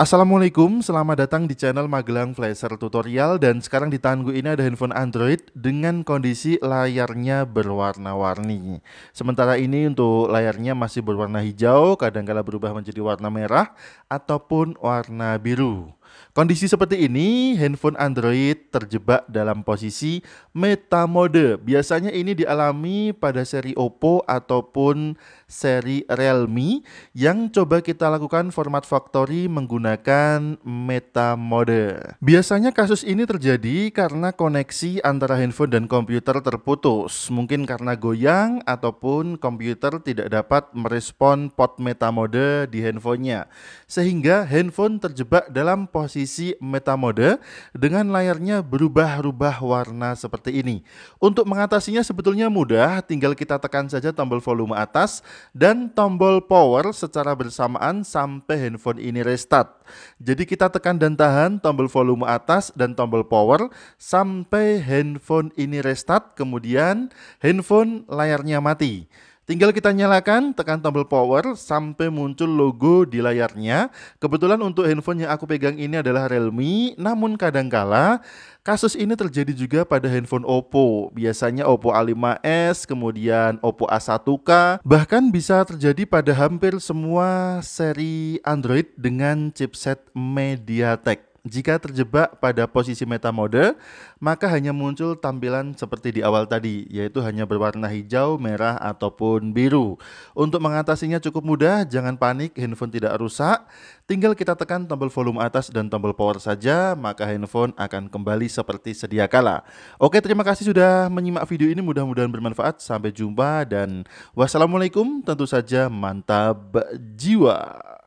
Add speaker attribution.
Speaker 1: Assalamualaikum, selamat datang di channel Magelang Flasher Tutorial dan sekarang di tangguh ini ada handphone Android dengan kondisi layarnya berwarna-warni. Sementara ini untuk layarnya masih berwarna hijau, kadang-kala berubah menjadi warna merah ataupun warna biru. Kondisi seperti ini, handphone Android terjebak dalam posisi meta mode. Biasanya ini dialami pada seri Oppo ataupun seri Realme yang coba kita lakukan format factory menggunakan meta mode. Biasanya kasus ini terjadi karena koneksi antara handphone dan komputer terputus, mungkin karena goyang ataupun komputer tidak dapat merespon pot meta mode di handphonenya, sehingga handphone terjebak dalam posisi posisi metamode dengan layarnya berubah-ubah warna seperti ini. Untuk mengatasinya sebetulnya mudah, tinggal kita tekan saja tombol volume atas dan tombol power secara bersamaan sampai handphone ini restart. Jadi kita tekan dan tahan tombol volume atas dan tombol power sampai handphone ini restart, kemudian handphone layarnya mati. Tinggal kita nyalakan, tekan tombol power sampai muncul logo di layarnya. Kebetulan untuk handphone yang aku pegang ini adalah Realme, namun kadangkala kasus ini terjadi juga pada handphone Oppo. Biasanya Oppo A5s, kemudian Oppo A1K, bahkan bisa terjadi pada hampir semua seri Android dengan chipset MediaTek. Jika terjebak pada posisi meta mode, maka hanya muncul tampilan seperti di awal tadi, yaitu hanya berwarna hijau, merah, ataupun biru. Untuk mengatasinya cukup mudah, jangan panik, handphone tidak rusak. Tinggal kita tekan tombol volume atas dan tombol power saja, maka handphone akan kembali seperti sedia kala. Oke, terima kasih sudah menyimak video ini, mudah-mudahan bermanfaat. Sampai jumpa dan wassalamualaikum, tentu saja mantap jiwa.